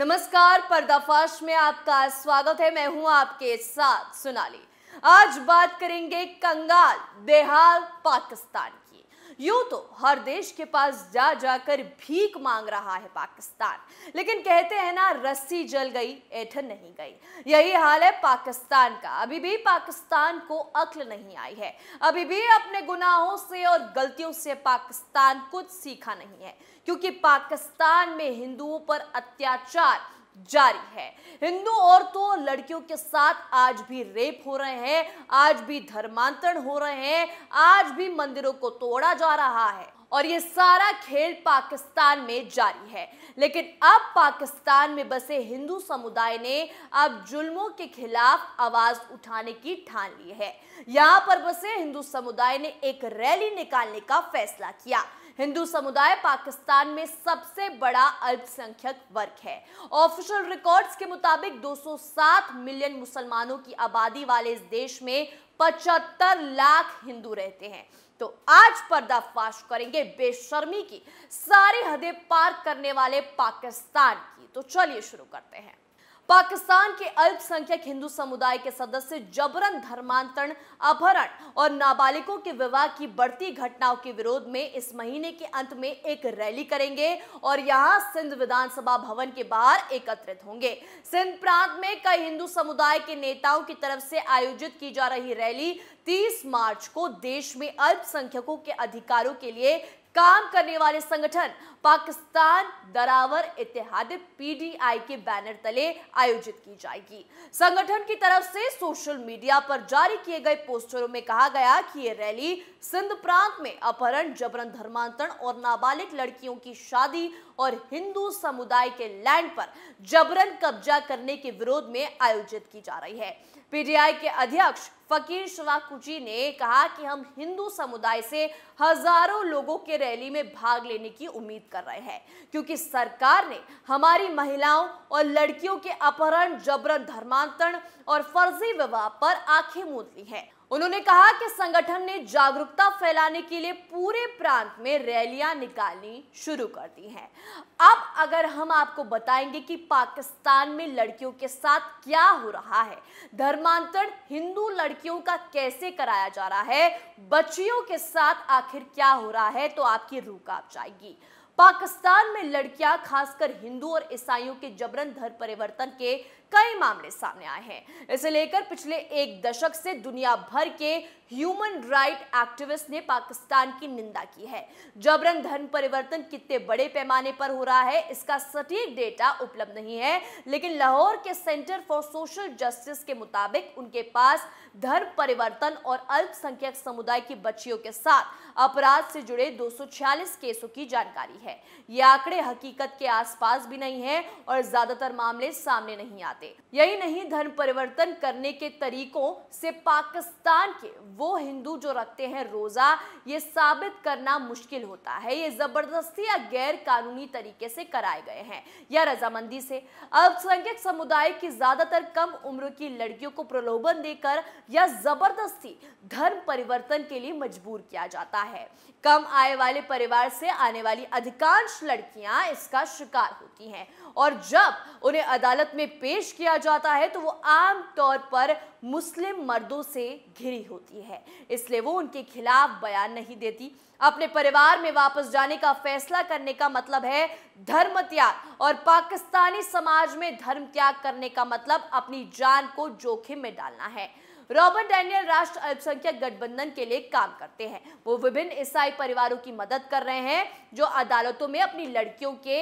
नमस्कार पर्दाफाश में आपका स्वागत है मैं हूं आपके साथ सोनाली आज बात करेंगे कंगाल बेहाल पाकिस्तान यूं तो हर देश के पास जा जाकर भीख मांग रहा है पाकिस्तान लेकिन कहते हैं ना रस्सी जल गई ऐठन नहीं गई यही हाल है पाकिस्तान का अभी भी पाकिस्तान को अक्ल नहीं आई है अभी भी अपने गुनाहों से और गलतियों से पाकिस्तान कुछ सीखा नहीं है क्योंकि पाकिस्तान में हिंदुओं पर अत्याचार जारी है हिंदू औरतों लड़कियों के साथ आज भी रेप हो रहे हैं आज भी धर्मांतरण हो रहे हैं आज भी मंदिरों को तोड़ा जा रहा है और ये सारा खेल पाकिस्तान में जारी है लेकिन अब पाकिस्तान में बसे हिंदू समुदाय ने अब जुल्मों के खिलाफ आवाज उठाने की ठान ली है यहाँ पर बसे हिंदू समुदाय ने एक रैली निकालने का फैसला किया हिंदू समुदाय पाकिस्तान में सबसे बड़ा अल्पसंख्यक वर्ग है ऑफिशियल रिकॉर्ड्स के मुताबिक 207 मिलियन मुसलमानों की आबादी वाले इस देश में 75 लाख हिंदू रहते हैं तो आज पर्दाफाश करेंगे बेशर्मी की सारी हदें पार करने वाले पाकिस्तान की तो चलिए शुरू करते हैं पाकिस्तान के अल्पसंख्यक हिंदू समुदाय के सदस्य जबरन धर्मांतरण अपहरण और नाबालिगों के विवाह की बढ़ती घटनाओं के विरोध में इस महीने के अंत में एक रैली करेंगे और यहां सिंध विधानसभा भवन के बाहर एकत्रित होंगे सिंध प्रांत में कई हिंदू समुदाय के नेताओं की तरफ से आयोजित की जा रही रैली 30 मार्च को देश में अल्पसंख्यकों के अधिकारों के लिए काम करने वाले संगठन पाकिस्तान दरावर इतिहाद पीडीआई के बैनर तले आयोजित की जाएगी संगठन की तरफ से सोशल मीडिया पर जारी किए गए पोस्टरों में कहा गया कि यह रैली सिंध प्रांत में अपहरण जबरन धर्मांतरण और नाबालिग लड़कियों की शादी और हिंदू समुदाय के लैंड पर जबरन कब्जा करने के विरोध में आयोजित की जा रही है पीडीआई के अध्यक्ष फकीर शवाकुची ने कहा कि हम हिंदू समुदाय से हजारों लोगों के रैली में भाग लेने की उम्मीद कर रहे हैं क्योंकि सरकार ने हमारी महिलाओं और लड़कियों के अपहरण जबरन धर्मांतरण और फर्जी विवाह पर आंखें मूंद ली है उन्होंने कहा कि संगठन ने जागरूकता फैलाने के लिए पूरे प्रांत में रैलियां निकालनी शुरू कर दी हैं अब अगर हम आपको बताएंगे कि पाकिस्तान में लड़कियों के साथ क्या हो रहा है धर्मांतरण हिंदू लड़कियों का कैसे कराया जा रहा है बच्चियों के साथ आखिर क्या हो रहा है तो आपकी रूह कांप जाएगी पाकिस्तान में लड़कियां खासकर हिंदू और ईसाइयों के जबरन धर्म परिवर्तन के कई मामले सामने आए हैं इसे लेकर पिछले एक दशक से दुनिया भर के ह्यूमन राइट एक्टिविस्ट ने पाकिस्तान की निंदा की है जबरन धर्म परिवर्तन कितने बड़े पैमाने पर हो रहा है इसका सटीक डेटा उपलब्ध नहीं है लेकिन लाहौर के सेंटर फॉर सोशल जस्टिस के मुताबिक उनके पास धर्म परिवर्तन और अल्पसंख्यक समुदाय की बच्चियों के साथ अपराध से जुड़े दो केसों की जानकारी है ये आंकड़े हकीकत के आसपास भी नहीं है और ज्यादातर मामले सामने नहीं आते चाहते यही नहीं धर्म परिवर्तन करने के तरीकों से पाकिस्तान के वो हिंदू जो रखते हैं रोजा ये साबित करना मुश्किल होता है ये जबरदस्ती या गैर कानूनी तरीके से कराए गए हैं या रजामंदी से अल्पसंख्यक समुदाय की ज्यादातर कम उम्र की लड़कियों को प्रलोभन देकर या जबरदस्ती धर्म परिवर्तन के लिए मजबूर किया जाता है कम आय वाले परिवार से आने वाली अधिकांश लड़कियां इसका शिकार होती हैं और जब उन्हें अदालत में पेश पेश किया जाता है तो वो आम तौर पर मुस्लिम मर्दों से घिरी होती है इसलिए वो उनके खिलाफ बयान नहीं देती अपने परिवार में वापस जाने का फैसला करने का मतलब है धर्म त्याग और पाकिस्तानी समाज में धर्म त्याग करने का मतलब अपनी जान को जोखिम में डालना है रॉबर्ट डैनियल राष्ट्र अल्पसंख्यक गठबंधन के लिए काम करते हैं वो विभिन्न ईसाई परिवारों की मदद कर रहे हैं जो अदालतों में अपनी लड़कियों के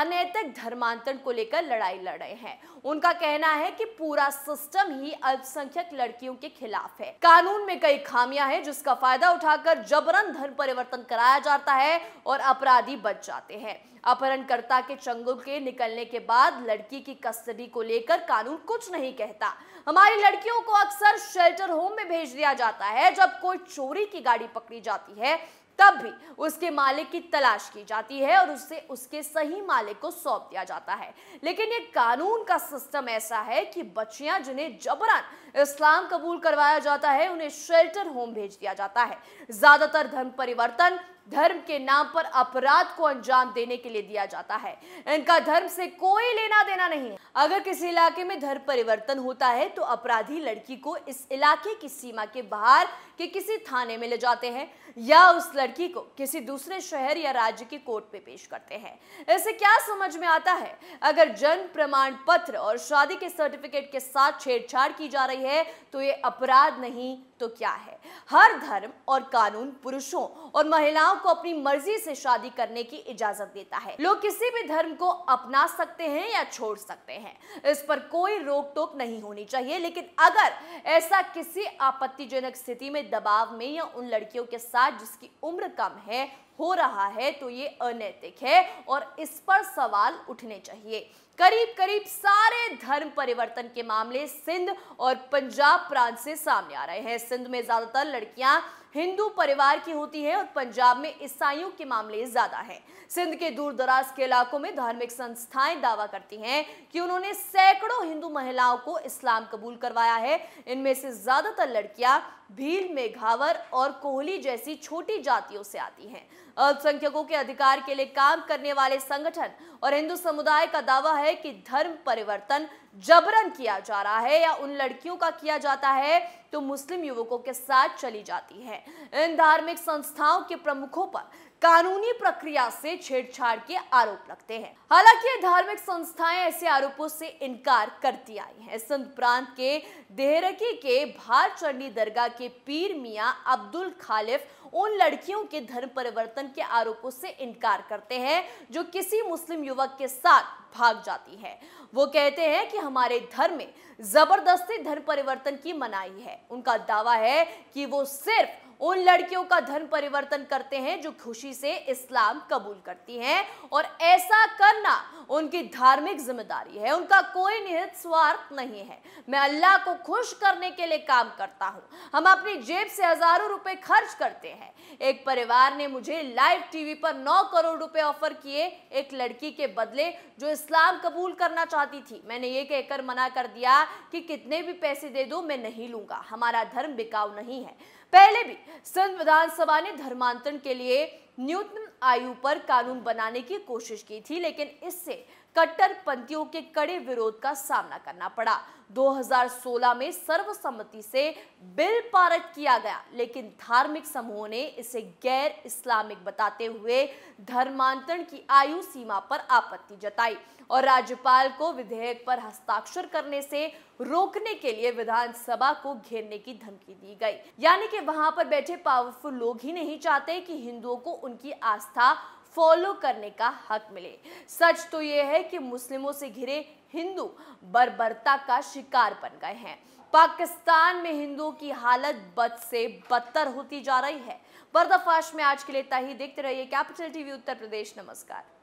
अनैतिक धर्मांतरण को लेकर लड़ाई लड़ रहे हैं उनका कहना है कि पूरा सिस्टम ही अल्पसंख्यक लड़कियों के खिलाफ है कानून में कई खामियां हैं जिसका फायदा उठाकर जबरन धर्म परिवर्तन कराया जाता है और अपराधी बच जाते हैं अपहरणकर्ता के चंगुल के निकलने के बाद लड़की की कस्टडी को लेकर कानून कुछ नहीं कहता हमारी लड़कियों को अक्सर शेल्टर होम में भेज दिया जाता है जब कोई चोरी की गाड़ी पकड़ी जाती है तब भी उसके मालिक की तलाश की जाती है और उससे उसके सही मालिक को सौंप दिया जाता है लेकिन ये कानून का सिस्टम ऐसा है कि बच्चियां जिन्हें जबरन इस्लाम कबूल करवाया जाता है उन्हें शेल्टर होम भेज दिया जाता है ज्यादातर धर्म परिवर्तन धर्म के नाम पर अपराध को अंजाम देने के लिए दिया जाता है इनका धर्म से कोई लेना देना नहीं अगर किसी इलाके में धर्म परिवर्तन होता है तो अपराधी लड़की को इस इलाके की सीमा के बाहर के किसी थाने में ले जाते हैं या उस लड़की को किसी दूसरे शहर या राज्य की कोर्ट में पेश करते हैं इससे क्या समझ में आता है अगर जन्म प्रमाण पत्र और शादी के सर्टिफिकेट के साथ छेड़छाड़ की जा रही है तो ये अपराध नहीं तो क्या है हर धर्म और कानून पुरुषों और महिलाओं को अपनी मर्जी से शादी करने की इजाजत देता है लोग किसी भी धर्म को अपना सकते हैं या छोड़ सकते हैं इस पर कोई रोक टोक नहीं होनी चाहिए लेकिन अगर ऐसा किसी आपत्तिजनक स्थिति में दबाव में या उन लड़कियों के साथ जिसकी उम्र कम है हो रहा है तो ये अनैतिक है और इस पर सवाल उठने चाहिए करीब करीब सारे धर्म परिवर्तन के मामले सिंध और पंजाब प्रांत से सामने आ रहे हैं सिंध में ज्यादातर लड़कियां हिंदू परिवार की होती है और पंजाब में ईसाइयों के मामले ज्यादा हैं सिंध के दूर दराज के इलाकों में धार्मिक संस्थाएं दावा करती हैं कि उन्होंने सैकड़ों हिंदू महिलाओं को इस्लाम कबूल करवाया है इनमें से ज्यादातर लड़कियां भील मेघावर और कोहली जैसी छोटी जातियों से आती हैं अल्पसंख्यकों के अधिकार के लिए काम करने वाले संगठन और हिंदू समुदाय का दावा है कि धर्म परिवर्तन जबरन किया जा रहा है या उन लड़कियों का किया जाता है तो मुस्लिम युवकों के साथ चली जाती है इन धार्मिक संस्थाओं के प्रमुखों पर कानूनी प्रक्रिया से छेड़छाड़ के आरोप लगते हैं हालांकि ये धार्मिक संस्थाएं ऐसे आरोपों से इनकार करती आई हैं सिंध प्रांत के देहरकी के भारचंडी दरगाह के पीर मियां अब्दुल खालिफ उन लड़कियों के धर्म परिवर्तन के आरोपों से इनकार करते हैं जो किसी मुस्लिम युवक के साथ भाग जाती है वो कहते हैं कि हमारे धर्म में जबरदस्ती धर्म परिवर्तन की मनाही है उनका दावा है कि वो सिर्फ उन लड़कियों का धर्म परिवर्तन करते हैं जो खुशी से इस्लाम कबूल करती हैं और ऐसा करना उनकी धार्मिक जिम्मेदारी है उनका कोई निहित स्वार्थ नहीं है मैं अल्लाह को खुश करने के लिए काम करता हूं हम अपनी जेब से हजारों रुपए खर्च करते हैं एक परिवार ने मुझे लाइव टीवी पर नौ करोड़ रुपए ऑफर किए एक लड़की के बदले जो इस्लाम कबूल करना चाहती थी मैंने ये कहकर मना कर दिया कि कितने भी पैसे दे दो मैं नहीं लूंगा हमारा धर्म बिकाऊ नहीं है पहले भी संघ विधानसभा ने धर्मांतरण के लिए न्यूनतम आयु पर कानून बनाने की कोशिश की थी लेकिन इससे कट्टरपंथियों के कड़े विरोध का सामना करना पड़ा 2016 में सर्वसम्मति से बिल पारित किया गया लेकिन धार्मिक समूहों ने इसे गैर इस्लामिक बताते हुए धर्मांतरण की आयु सीमा पर आपत्ति जताई और राज्यपाल को विधेयक पर हस्ताक्षर करने से रोकने के लिए विधानसभा को घेरने की धमकी दी गई यानी कि वहां पर बैठे पावरफुल लोग ही नहीं चाहते कि हिंदुओं को उनकी आस्था फॉलो करने का हक मिले सच तो ये है कि मुस्लिमों से घिरे हिंदू बर्बरता का शिकार बन गए हैं पाकिस्तान में हिंदुओं की हालत बद से बदतर होती जा रही है पर्दाफाश में आज के लिए इतना ही देखते रहिए कैपिटल टीवी उत्तर प्रदेश नमस्कार